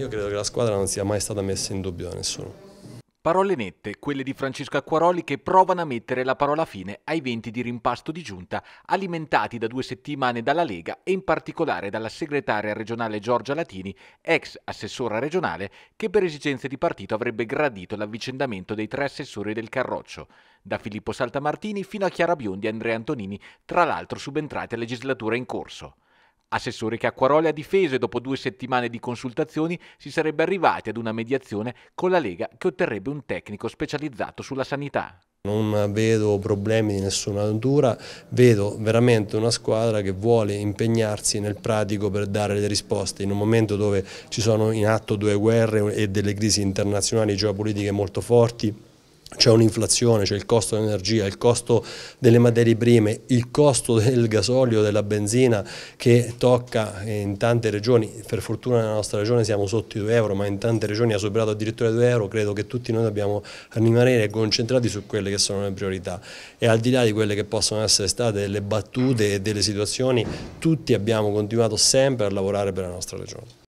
Io credo che la squadra non sia mai stata messa in dubbio da nessuno. Parole nette, quelle di Francesco Acquaroli che provano a mettere la parola fine ai venti di rimpasto di giunta alimentati da due settimane dalla Lega e in particolare dalla segretaria regionale Giorgia Latini, ex assessora regionale, che per esigenze di partito avrebbe gradito l'avvicendamento dei tre assessori del Carroccio, da Filippo Saltamartini fino a Chiara Biondi e Andrea Antonini, tra l'altro subentrati a legislatura in corso. Assessore che Acquaroli ha difeso e dopo due settimane di consultazioni si sarebbe arrivati ad una mediazione con la Lega che otterrebbe un tecnico specializzato sulla sanità. Non vedo problemi di nessuna natura, vedo veramente una squadra che vuole impegnarsi nel pratico per dare le risposte in un momento dove ci sono in atto due guerre e delle crisi internazionali geopolitiche molto forti c'è un'inflazione, c'è il costo dell'energia, il costo delle materie prime, il costo del gasolio, della benzina che tocca in tante regioni, per fortuna nella nostra regione siamo sotto i 2 euro, ma in tante regioni ha superato addirittura i 2 euro, credo che tutti noi dobbiamo rimanere concentrati su quelle che sono le priorità e al di là di quelle che possono essere state delle battute e delle situazioni, tutti abbiamo continuato sempre a lavorare per la nostra regione.